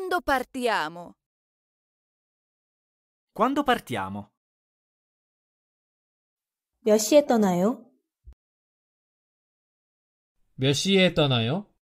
Quando partiamo? Quando partiamo? 몇 시에 떠나요? 몇 시에 떠나요?